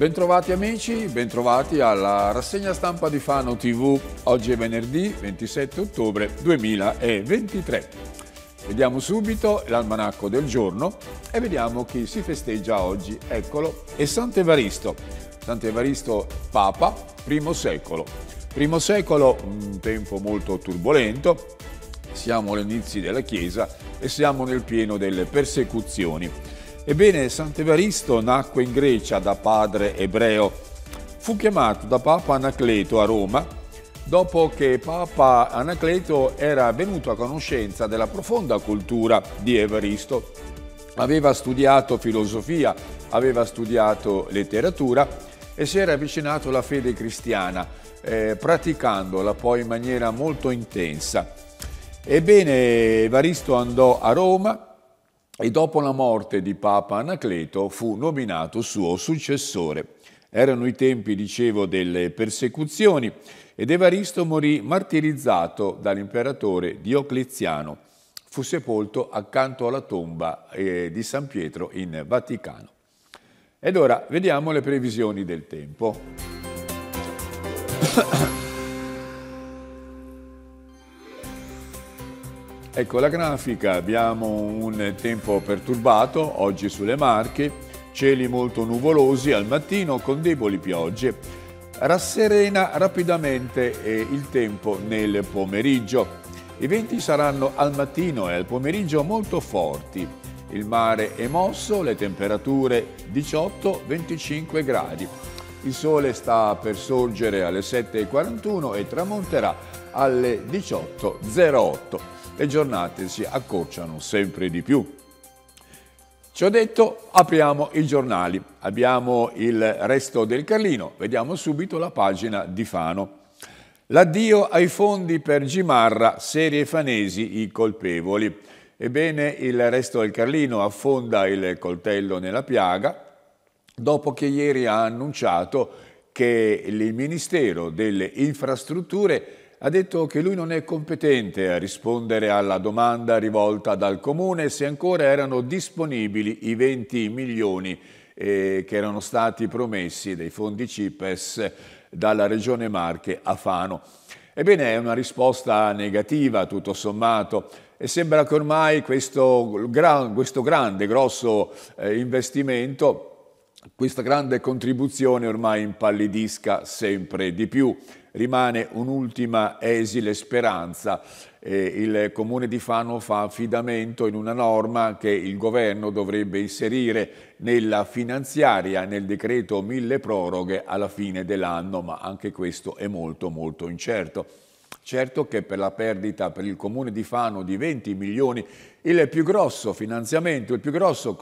Bentrovati amici, bentrovati alla rassegna stampa di Fano TV. Oggi è venerdì 27 ottobre 2023. Vediamo subito l'almanacco del giorno e vediamo chi si festeggia oggi. Eccolo, è Sant'Evaristo. Sant'Evaristo Papa, primo secolo. Primo secolo, un tempo molto turbolento, siamo all'inizio della Chiesa e siamo nel pieno delle persecuzioni. Ebbene, Sant'Evaristo nacque in Grecia da padre ebreo. Fu chiamato da Papa Anacleto a Roma dopo che Papa Anacleto era venuto a conoscenza della profonda cultura di Evaristo. Aveva studiato filosofia, aveva studiato letteratura e si era avvicinato alla fede cristiana, eh, praticandola poi in maniera molto intensa. Ebbene, Evaristo andò a Roma e dopo la morte di Papa Anacleto fu nominato suo successore. Erano i tempi, dicevo, delle persecuzioni ed Evaristo morì martirizzato dall'imperatore Diocleziano. Fu sepolto accanto alla tomba eh, di San Pietro in Vaticano. Ed ora vediamo le previsioni del tempo. Ecco la grafica, abbiamo un tempo perturbato oggi sulle Marche, cieli molto nuvolosi al mattino con deboli piogge. Rasserena rapidamente eh, il tempo nel pomeriggio. I venti saranno al mattino e al pomeriggio molto forti. Il mare è mosso, le temperature 18-25 gradi. Il sole sta per sorgere alle 7.41 e tramonterà alle 18.08 le giornate si accorciano sempre di più. Ciò detto, apriamo i giornali. Abbiamo il resto del Carlino. Vediamo subito la pagina di Fano. L'addio ai fondi per Gimarra, serie fanesi i colpevoli. Ebbene, il resto del Carlino affonda il coltello nella piaga dopo che ieri ha annunciato che il Ministero delle Infrastrutture ha detto che lui non è competente a rispondere alla domanda rivolta dal Comune se ancora erano disponibili i 20 milioni eh, che erano stati promessi dai fondi CIPES dalla Regione Marche a Fano. Ebbene, è una risposta negativa, tutto sommato, e sembra che ormai questo, gran, questo grande, grosso eh, investimento, questa grande contribuzione ormai impallidisca sempre di più rimane un'ultima esile speranza. il Comune di Fano fa affidamento in una norma che il governo dovrebbe inserire nella finanziaria, nel decreto mille proroghe alla fine dell'anno, ma anche questo è molto molto incerto. Certo che per la perdita per il comune di Fano di 20 milioni il più grosso finanziamento, il più grosso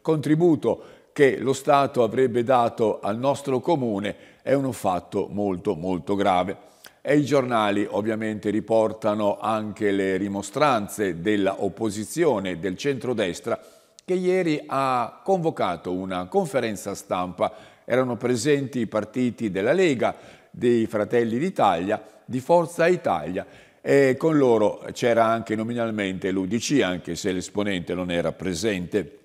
contributo che lo Stato avrebbe dato al nostro comune è un fatto molto molto grave. E i giornali ovviamente riportano anche le rimostranze dell'opposizione del centrodestra che ieri ha convocato una conferenza stampa. Erano presenti i partiti della Lega, dei Fratelli d'Italia, di Forza Italia e con loro c'era anche nominalmente l'Udc, anche se l'esponente non era presente.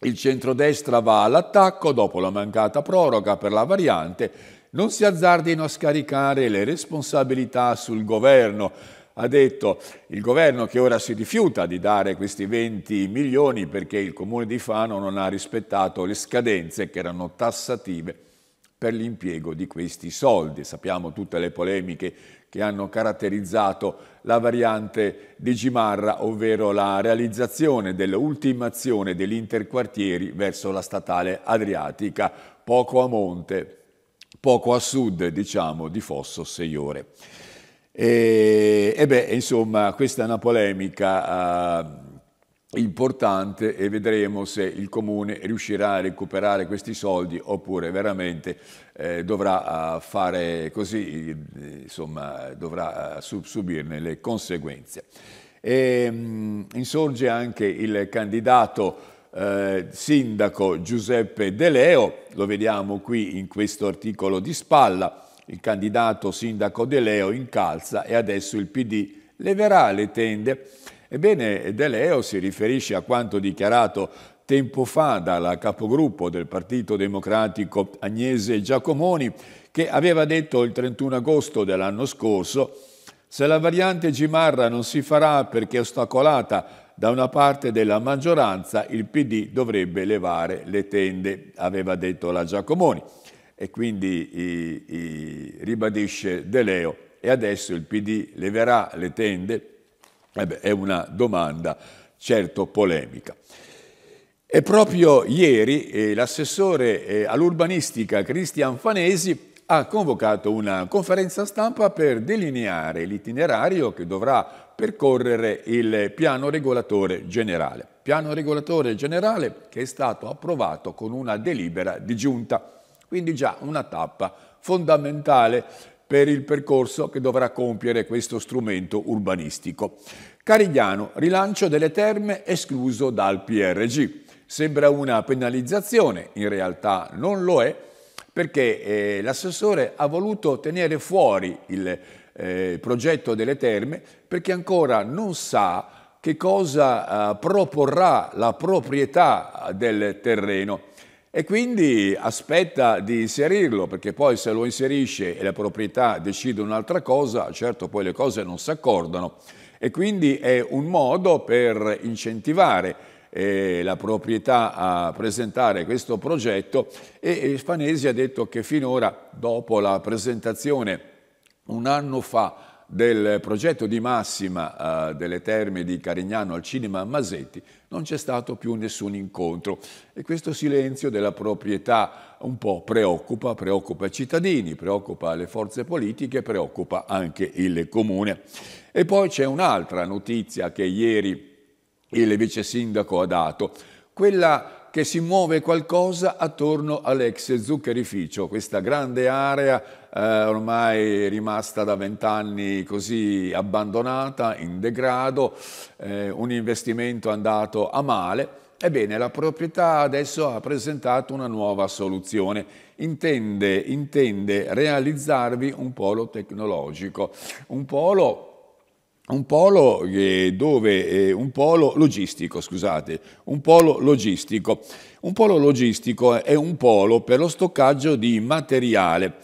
Il centrodestra va all'attacco dopo la mancata proroga per la variante non si azzardino a scaricare le responsabilità sul governo. Ha detto il governo che ora si rifiuta di dare questi 20 milioni perché il comune di Fano non ha rispettato le scadenze che erano tassative per l'impiego di questi soldi. Sappiamo tutte le polemiche che hanno caratterizzato la variante di Gimarra, ovvero la realizzazione dell'ultimazione degli interquartieri verso la statale adriatica, poco a monte poco a sud, diciamo, di Fosso Seiore. E, e beh, insomma, questa è una polemica eh, importante e vedremo se il Comune riuscirà a recuperare questi soldi oppure veramente eh, dovrà eh, fare così, insomma, dovrà eh, subirne le conseguenze. E, ehm, mh, insorge anche il candidato eh, sindaco Giuseppe De Leo, lo vediamo qui in questo articolo di spalla, il candidato sindaco De Leo incalza e adesso il PD leverà le tende. Ebbene, De Leo si riferisce a quanto dichiarato tempo fa dalla capogruppo del Partito Democratico Agnese Giacomoni, che aveva detto il 31 agosto dell'anno scorso se la variante Gimarra non si farà perché ostacolata da una parte della maggioranza il PD dovrebbe levare le tende, aveva detto la Giacomoni. E quindi i, i, ribadisce De Leo e adesso il PD leverà le tende? Eh è una domanda certo polemica. E proprio ieri eh, l'assessore eh, all'urbanistica Cristian Fanesi ha convocato una conferenza stampa per delineare l'itinerario che dovrà percorrere il piano regolatore generale. Piano regolatore generale che è stato approvato con una delibera di giunta, quindi già una tappa fondamentale per il percorso che dovrà compiere questo strumento urbanistico. Carigliano, rilancio delle terme escluso dal PRG. Sembra una penalizzazione, in realtà non lo è, perché eh, l'assessore ha voluto tenere fuori il eh, progetto delle terme perché ancora non sa che cosa eh, proporrà la proprietà del terreno e quindi aspetta di inserirlo perché poi se lo inserisce e la proprietà decide un'altra cosa, certo poi le cose non si accordano e quindi è un modo per incentivare eh, la proprietà a presentare questo progetto e, e Fanesi ha detto che finora dopo la presentazione un anno fa del progetto di massima eh, delle terme di Carignano al cinema Masetti non c'è stato più nessun incontro e questo silenzio della proprietà un po' preoccupa, preoccupa i cittadini, preoccupa le forze politiche, preoccupa anche il comune. E poi c'è un'altra notizia che ieri il vice sindaco ha dato, quella che si muove qualcosa attorno all'ex zuccherificio, questa grande area eh, ormai rimasta da vent'anni così abbandonata, in degrado, eh, un investimento andato a male. Ebbene, la proprietà adesso ha presentato una nuova soluzione. Intende, intende realizzarvi un polo tecnologico, un polo un polo, eh, dove, eh, un polo logistico, scusate, un polo logistico. Un polo logistico è un polo per lo stoccaggio di materiale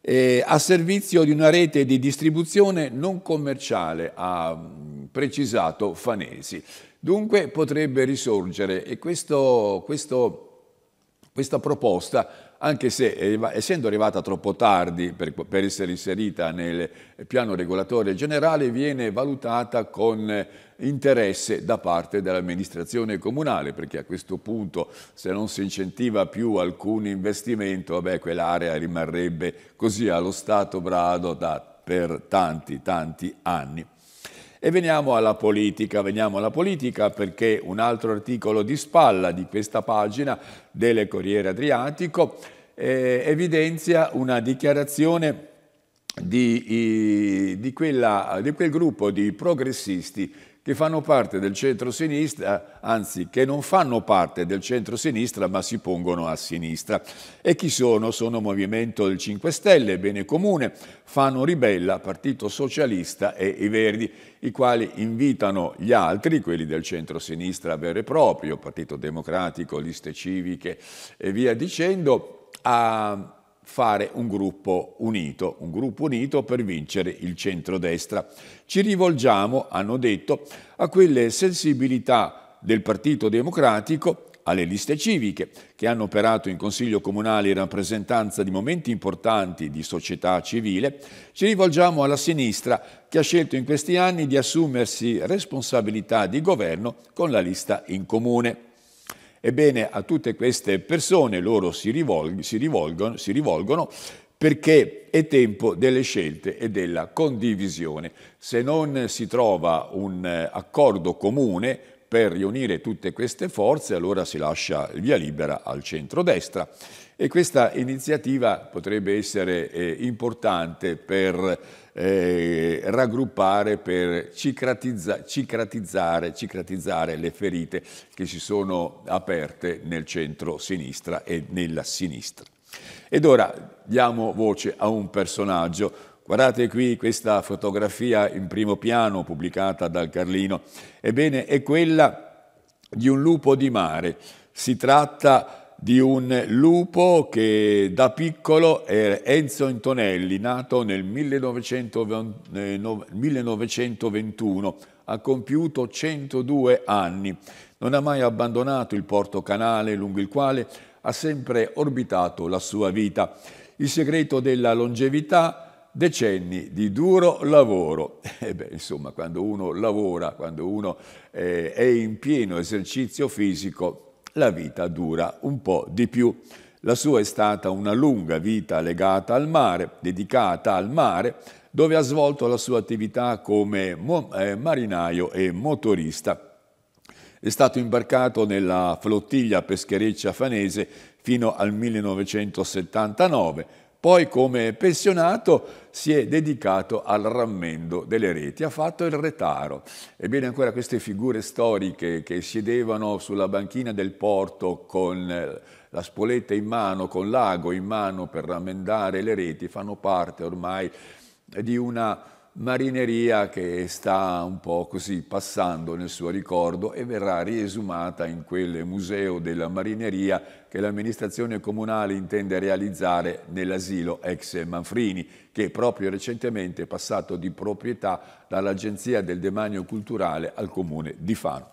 eh, a servizio di una rete di distribuzione non commerciale, ha mm, precisato Fanesi. Dunque potrebbe risorgere e questo, questo, questa proposta anche se eh, essendo arrivata troppo tardi per, per, essere inserita nel piano regolatorio generale, viene valutata con interesse da parte dell'amministrazione comunale, perché a questo punto se non si incentiva più alcun investimento, vabbè, quell'area rimarrebbe così allo stato brado da, per tanti, tanti anni. E veniamo alla politica, veniamo alla politica perché un altro articolo di spalla di questa pagina del Corriere Adriatico eh, evidenzia una dichiarazione di, di, quella, di quel gruppo di progressisti che fanno parte del centro-sinistra, anzi che non fanno parte del centro-sinistra ma si pongono a sinistra. E chi sono? Sono Movimento del 5 Stelle, Bene Comune, Fano Ribella, Partito Socialista e i Verdi, i quali invitano gli altri, quelli del centro-sinistra vero e proprio, Partito Democratico, liste civiche e via dicendo, a fare un gruppo unito, un gruppo unito per vincere il centrodestra. Ci rivolgiamo, hanno detto, a quelle sensibilità del Partito Democratico, alle liste civiche, che hanno operato in Consiglio Comunale in rappresentanza di momenti importanti di società civile, ci rivolgiamo alla sinistra, che ha scelto in questi anni di assumersi responsabilità di governo con la lista in comune. Ebbene, a tutte queste persone loro si, rivolg- si, rivolgono, si rivolgono perché è tempo delle scelte e della condivisione. Se non si trova un eh, accordo comune per riunire tutte queste forze, allora si lascia il via libera al centro destra e questa iniziativa potrebbe essere eh, importante per eh, raggruppare, per cicratizza, cicratizzare, cicratizzare le ferite che si sono aperte nel centro-sinistra e nella sinistra. Ed ora diamo voce a un personaggio. Guardate qui questa fotografia in primo piano pubblicata dal Carlino. Ebbene, è quella di un lupo di mare. Si tratta di di un lupo che da piccolo era Enzo Antonelli, nato nel 1921, eh, ha compiuto 102 anni. Non ha mai abbandonato il porto canale lungo il quale ha sempre orbitato la sua vita. Il segreto della longevità, decenni di duro lavoro. E eh Beh, insomma, quando uno lavora, quando uno eh, è in pieno esercizio fisico, la vita dura un po' di più. La sua è stata una lunga vita legata al mare, dedicata al mare, dove ha svolto la sua attività come eh, marinaio e motorista. È stato imbarcato nella flottiglia peschereccia fanese fino al 1979, poi come pensionato si è dedicato al rammendo delle reti, ha fatto il retaro. Ebbene ancora queste figure storiche che siedevano sulla banchina del porto con eh, la spoletta in mano, con l'ago in mano per rammendare le reti, fanno parte ormai di una marineria che sta un po' così passando nel suo ricordo e verrà riesumata in quel museo della marineria che l'amministrazione comunale intende realizzare nell'asilo ex Manfrini, che proprio recentemente è passato di proprietà dall'Agenzia del Demanio Culturale al Comune di Fano.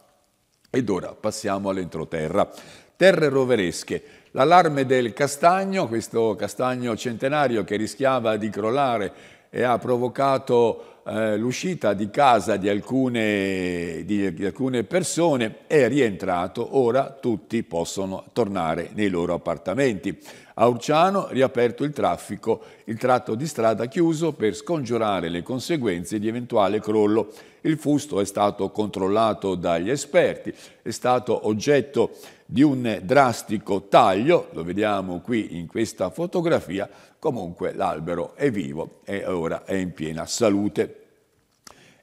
Ed ora passiamo all'entroterra. Terre roveresche. L'allarme del castagno, questo castagno centenario che rischiava di crollare e ha provocato eh, l'uscita di casa di alcune, di, di alcune persone, è rientrato, ora tutti possono tornare nei loro appartamenti. A Urciano riaperto il traffico, il tratto di strada chiuso per scongiurare le conseguenze di eventuale crollo. Il fusto è stato controllato dagli esperti, è stato oggetto di un drastico taglio, lo vediamo qui in questa fotografia, Comunque l'albero è vivo e ora è in piena salute.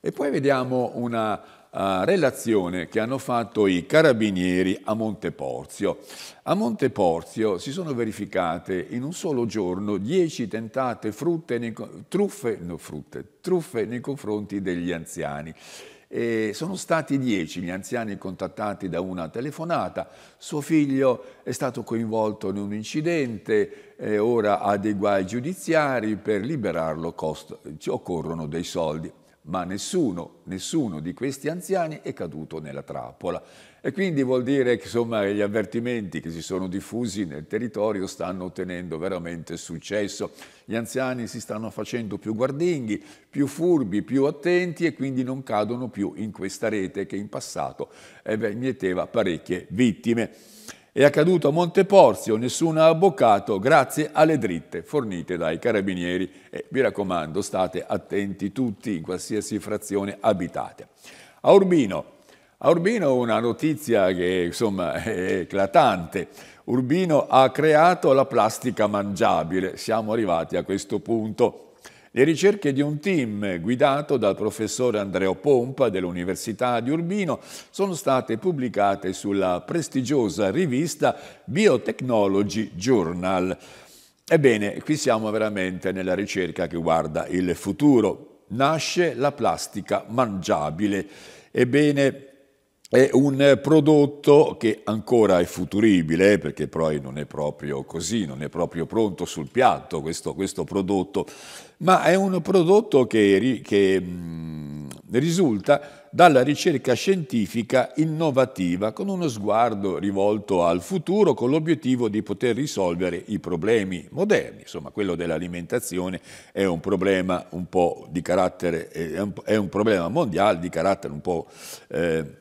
E poi vediamo una Uh, relazione che hanno fatto i carabinieri a Monteporzio. A Monteporzio si sono verificate in un solo giorno 10 tentate frutte nei, truffe, no, frutte, truffe nei confronti degli anziani. E sono stati dieci gli anziani contattati da una telefonata, suo figlio è stato coinvolto in un incidente, eh, ora ha dei guai giudiziari, per liberarlo costa, ci occorrono dei soldi ma nessuno, nessuno di questi anziani è caduto nella trappola. E quindi vuol dire che insomma, gli avvertimenti che si sono diffusi nel territorio stanno ottenendo veramente successo. Gli anziani si stanno facendo più guardinghi, più furbi, più attenti e quindi non cadono più in questa rete che in passato eh beh, mieteva parecchie vittime. È accaduto a Monteporzio, nessun avvocato, grazie alle dritte fornite dai carabinieri e mi raccomando state attenti tutti in qualsiasi frazione abitate. A Urbino a Urbino una notizia che insomma è eclatante. Urbino ha creato la plastica mangiabile. Siamo arrivati a questo punto. Le ricerche di un team guidato dal professore Andreo Pompa dell'Università di Urbino sono state pubblicate sulla prestigiosa rivista Biotechnology Journal. Ebbene, qui siamo veramente nella ricerca che guarda il futuro. Nasce la plastica mangiabile. Ebbene, è un eh, prodotto che ancora è futuribile, eh, perché poi non è proprio così, non è proprio pronto sul piatto questo, questo prodotto, ma è un prodotto che, che mh, mm, risulta dalla ricerca scientifica innovativa, con uno sguardo rivolto al futuro, con l'obiettivo di poter risolvere i problemi moderni. Insomma, quello dell'alimentazione è un problema un po' di carattere, eh, è un, è un problema mondiale di carattere un po'... Eh,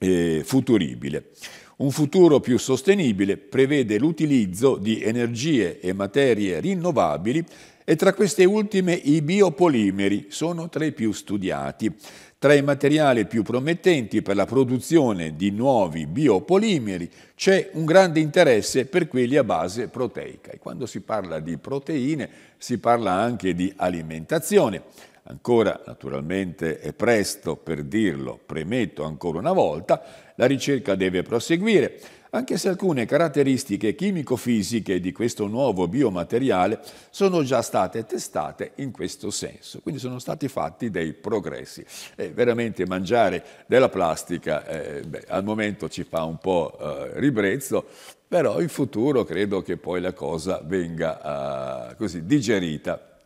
eh, futuribile. Un futuro più sostenibile prevede l'utilizzo di energie e materie rinnovabili e tra queste ultime i biopolimeri sono tra i più studiati. Tra i materiali più promettenti per la produzione di nuovi biopolimeri c'è un grande interesse per quelli a base proteica. E quando si parla di proteine si parla anche di alimentazione. Ancora, naturalmente, è presto per dirlo, premetto ancora una volta, la ricerca deve proseguire anche se alcune caratteristiche chimico-fisiche di questo nuovo biomateriale sono già state testate in questo senso. Quindi sono stati fatti dei progressi. Eh, veramente mangiare della plastica eh, beh, al momento ci fa un po' eh, ribrezzo, però in futuro credo che poi la cosa venga eh, così digerita,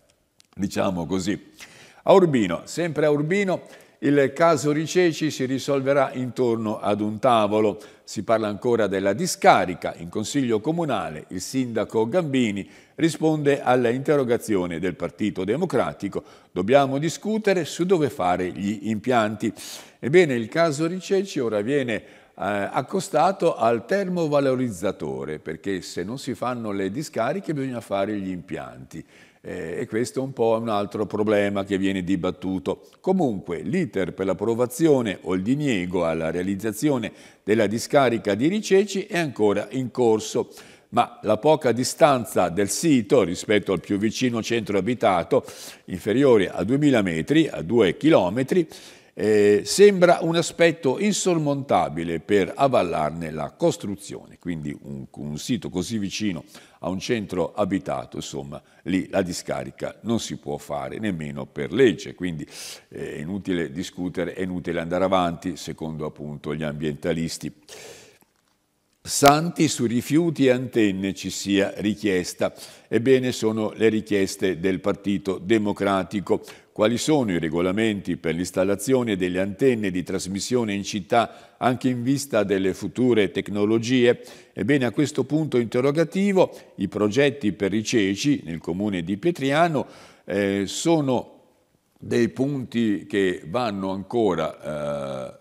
diciamo così. A Urbino, sempre a Urbino, il caso Riceci si risolverà intorno ad un tavolo. Si parla ancora della discarica. In Consiglio Comunale il sindaco Gambini risponde all'interrogazione del Partito Democratico. Dobbiamo discutere su dove fare gli impianti. Ebbene, il caso Riceci ora viene eh, accostato al termovalorizzatore, perché se non si fanno le discariche bisogna fare gli impianti eh, e questo è un po' un altro problema che viene dibattuto. Comunque l'iter per l'approvazione o il diniego alla realizzazione della discarica di Riceci è ancora in corso ma la poca distanza del sito rispetto al più vicino centro abitato, inferiore a 2.000 metri, a 2 chilometri, eh, sembra un aspetto insormontabile per avallarne la costruzione, quindi un, un sito così vicino a un centro abitato, insomma, lì la discarica non si può fare nemmeno per legge, quindi eh, è inutile discutere, è inutile andare avanti, secondo appunto gli ambientalisti santi su rifiuti e antenne ci sia richiesta. Ebbene, sono le richieste del Partito Democratico. Quali sono i regolamenti per l'installazione delle antenne di trasmissione in città anche in vista delle future tecnologie? Ebbene, a questo punto interrogativo i progetti per i ceci nel comune di Petriano eh, sono dei punti che vanno ancora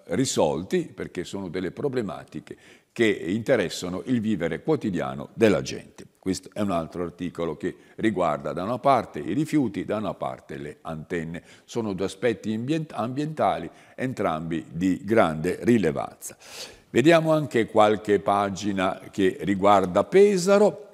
eh, risolti perché sono delle problematiche che interessano il vivere quotidiano della gente. Questo è un altro articolo che riguarda da una parte i rifiuti, da una parte le antenne. Sono due aspetti ambientali, entrambi di grande rilevanza. Vediamo anche qualche pagina che riguarda Pesaro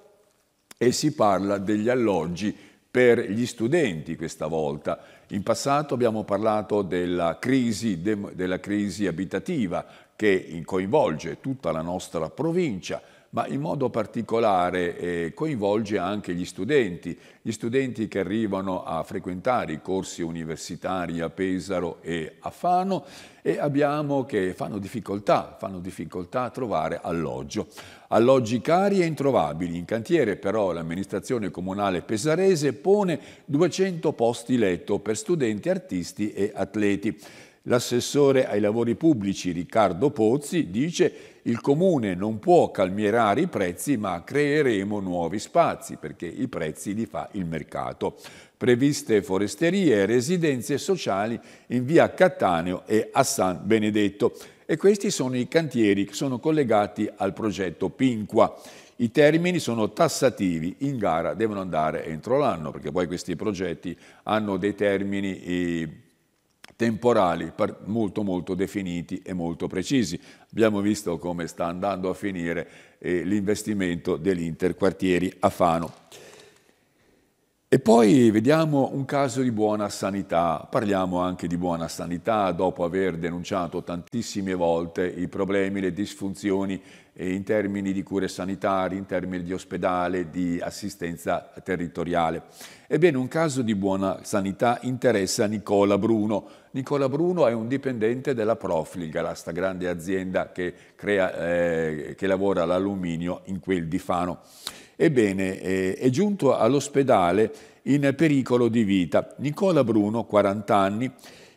e si parla degli alloggi per gli studenti questa volta. In passato abbiamo parlato della crisi, della crisi abitativa che coinvolge tutta la nostra provincia, ma in modo particolare eh, coinvolge anche gli studenti, gli studenti che arrivano a frequentare i corsi universitari a Pesaro e a Fano e abbiamo che fanno difficoltà, fanno difficoltà a trovare alloggio. Alloggi cari e introvabili, in cantiere però l'amministrazione comunale pesarese pone 200 posti letto per studenti, artisti e atleti. L'assessore ai lavori pubblici Riccardo Pozzi dice il comune non può calmierare i prezzi ma creeremo nuovi spazi perché i prezzi li fa il mercato. Previste foresterie residenze sociali in via Cattaneo e a San Benedetto. E questi sono i cantieri che sono collegati al progetto Pinqua. I termini sono tassativi, in gara devono andare entro l'anno perché poi questi progetti hanno dei termini temporali molto molto definiti e molto precisi. Abbiamo visto come sta andando a finire eh, l'investimento dell'Interquartieri a Fano. E poi vediamo un caso di buona sanità, parliamo anche di buona sanità dopo aver denunciato tantissime volte i problemi, le disfunzioni in termini di cure sanitarie, in termini di ospedale, di assistenza territoriale. Ebbene, un caso di buona sanità interessa Nicola Bruno. Nicola Bruno è un dipendente della Profliga, la sta grande azienda che, crea, eh, che lavora l'alluminio in quel di Fano. Ebbene, eh, è giunto all'ospedale in pericolo di vita. Nicola Bruno, 40 anni,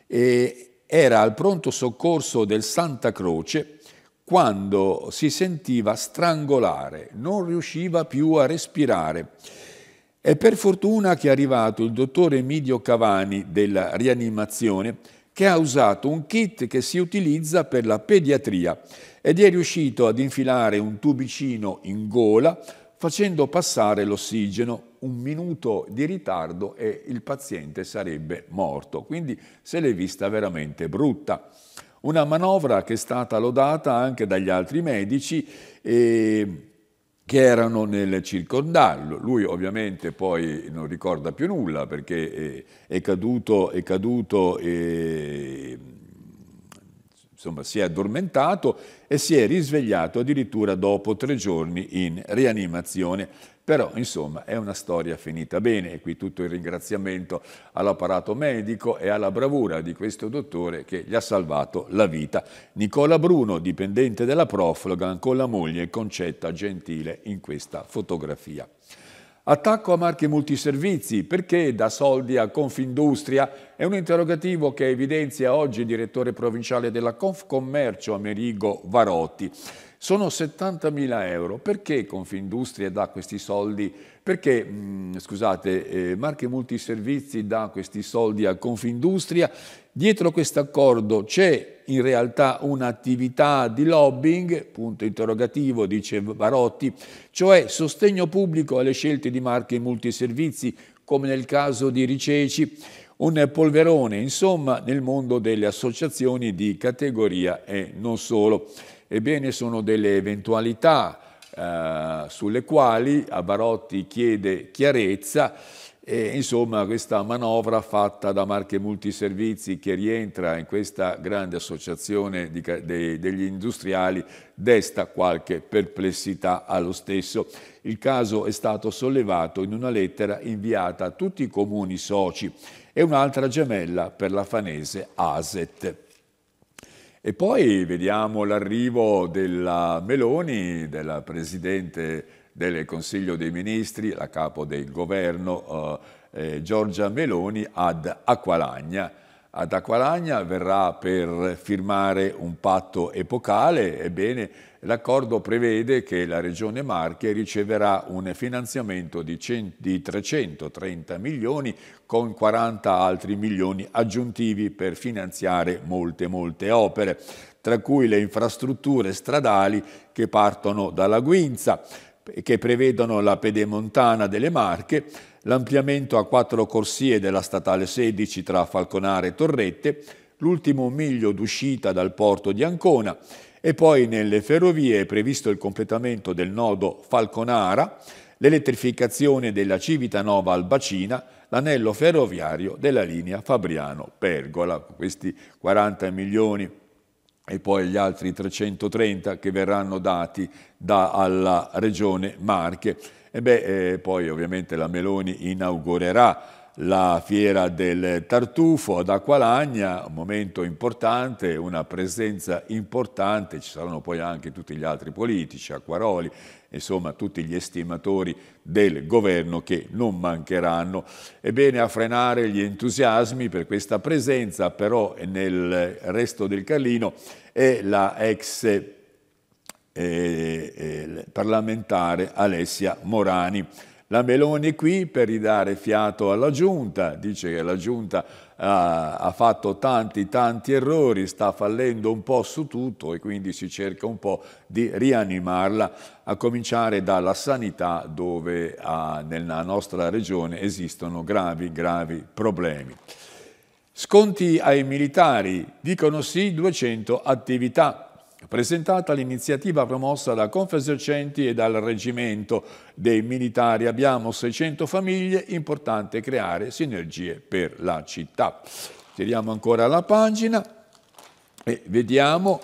eh, era al pronto soccorso del Santa Croce quando si sentiva strangolare, non riusciva più a respirare. È per fortuna che è arrivato il dottore Emidio Cavani della rianimazione che ha usato un kit che si utilizza per la pediatria ed è riuscito ad infilare un tubicino in gola facendo passare l'ossigeno un minuto di ritardo e il paziente sarebbe morto. Quindi se l'è vista veramente brutta. Una manovra che è stata lodata anche dagli altri medici eh, che erano nel circondarlo. Lui ovviamente poi non ricorda più nulla perché eh, è, caduto, è caduto eh, insomma, si è addormentato e si è risvegliato addirittura dopo tre giorni in rianimazione. Però, insomma, è una storia finita bene e qui tutto il ringraziamento all'apparato medico e alla bravura di questo dottore che gli ha salvato la vita. Nicola Bruno, dipendente della Proflogan, con la moglie Concetta Gentile in questa fotografia. Attacco a marchi multiservizi, perché dà soldi a Confindustria? È un interrogativo che evidenzia oggi il direttore provinciale della Confcommercio Amerigo Varotti. Sono 70.000 euro, perché Confindustria dà questi soldi perché, mh, mm, scusate, eh, Marche Multiservizi dà questi soldi a Confindustria, dietro questo accordo c'è in realtà un'attività di lobbying, punto interrogativo, dice Barotti, cioè sostegno pubblico alle scelte di Marche Multiservizi, come nel caso di Riceci, un polverone, insomma, nel mondo delle associazioni di categoria e non solo. Ebbene, sono delle eventualità, eh, sulle quali Barotti chiede chiarezza e insomma questa manovra fatta da Marche Multiservizi che rientra in questa grande associazione di, de, degli industriali desta qualche perplessità allo stesso. Il caso è stato sollevato in una lettera inviata a tutti i comuni soci e un'altra gemella per la fanese ASET. E poi vediamo l'arrivo della Meloni, della Presidente del Consiglio dei Ministri, la capo del governo eh, eh Giorgia Meloni ad Acqualagna ad Acqualagna, verrà per firmare un patto epocale, ebbene l'accordo prevede che la Regione Marche riceverà un finanziamento di, 330 milioni con 40 altri milioni aggiuntivi per finanziare molte molte opere, tra cui le infrastrutture stradali che partono dalla Guinza, e che prevedono la pedemontana delle Marche, l'ampliamento a quattro corsie della statale 16 tra Falconare e Torrette, l'ultimo miglio d'uscita dal porto di Ancona e poi nelle ferrovie è previsto il completamento del nodo Falconara, l'elettrificazione della Civitanova Albacina, l'anello ferroviario della linea Fabriano-Pergola, questi 40 milioni e poi gli altri 330 che verranno dati alla Regione Marche e beh, eh, poi ovviamente la Meloni inaugurerà la fiera del tartufo ad Acqualagna, un momento importante, una presenza importante, ci saranno poi anche tutti gli altri politici, Acquaroli, insomma tutti gli estimatori del governo che non mancheranno. Ebbene, a frenare gli entusiasmi per questa presenza però nel resto del Carlino è la ex eh, eh, parlamentare Alessia Morani. La Meloni è qui per ridare fiato alla Giunta, dice che la Giunta ha, ah, ha fatto tanti tanti errori, sta fallendo un po' su tutto e quindi si cerca un po' di rianimarla, a cominciare dalla sanità dove ah, nella nostra regione esistono gravi gravi problemi. Sconti ai militari, dicono sì 200 attività. Presentata l'iniziativa promossa da Confesercenti e dal Reggimento dei Militari Abbiamo 600 famiglie, importante creare sinergie per la città. Tiriamo ancora la pagina e vediamo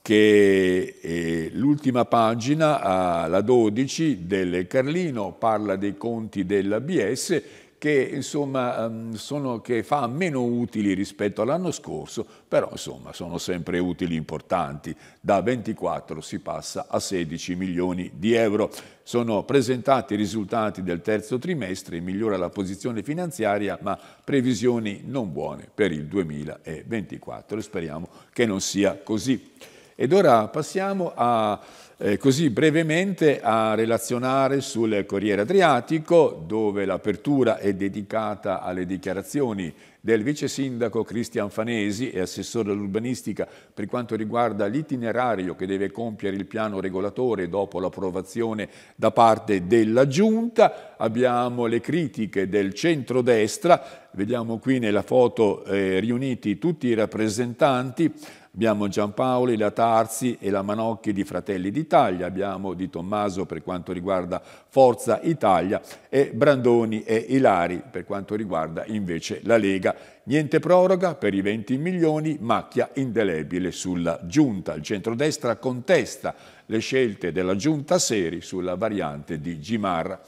che eh, l'ultima pagina, la 12 del Carlino, parla dei conti dell'ABS che, insomma, ehm, sono, che fa meno utili rispetto all'anno scorso, però insomma, sono sempre utili importanti. Da 24 si passa a 16 milioni di euro. Sono presentati i risultati del terzo trimestre, migliora la posizione finanziaria, ma previsioni non buone per il 2024 speriamo che non sia così. Ed ora passiamo a, eh, così brevemente a relazionare sul Corriere Adriatico, dove l'apertura è dedicata alle dichiarazioni del vice sindaco Cristian Fanesi e assessore all'urbanistica per quanto riguarda l'itinerario che deve compiere il piano regolatore dopo l'approvazione da parte della Giunta. Abbiamo le critiche del centrodestra, vediamo qui nella foto eh, riuniti tutti i rappresentanti Abbiamo Giampaoli, la Tarsi e la Manocchi di Fratelli d'Italia, abbiamo Di Tommaso per quanto riguarda Forza Italia e Brandoni e Ilari per quanto riguarda invece la Lega. Niente proroga per i 20 milioni, macchia indelebile sulla giunta. Il centrodestra contesta le scelte della giunta Seri sulla variante di Gimarra.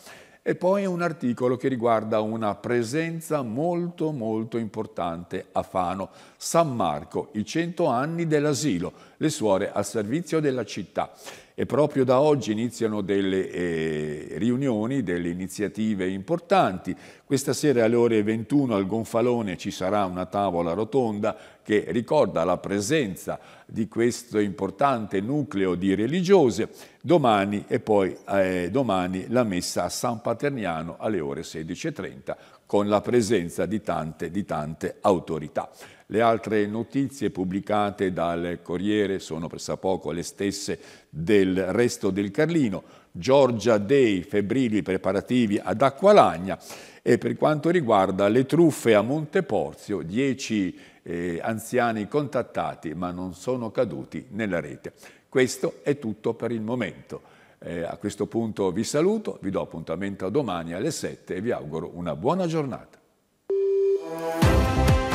E poi un articolo che riguarda una presenza molto molto importante a Fano, San Marco, i 100 anni dell'asilo, le suore al servizio della città. E proprio da oggi iniziano delle eh, riunioni, delle iniziative importanti. Questa sera alle ore 21 al Gonfalone ci sarà una tavola rotonda che ricorda la presenza di questo importante nucleo di religiose, domani e poi eh, domani la messa a San Paterniano alle ore 16.30 con la presenza di tante, di tante autorità. Le altre notizie pubblicate dal Corriere sono pressappoco le stesse del resto del Carlino. Giorgia Dei, febbrili preparativi ad Acqualagna e per quanto riguarda le truffe a Monteporzio, 10 eh, anziani contattati ma non sono caduti nella rete. Questo è tutto per il momento. Eh, a questo punto vi saluto, vi do appuntamento a domani alle 7 e vi auguro una buona giornata.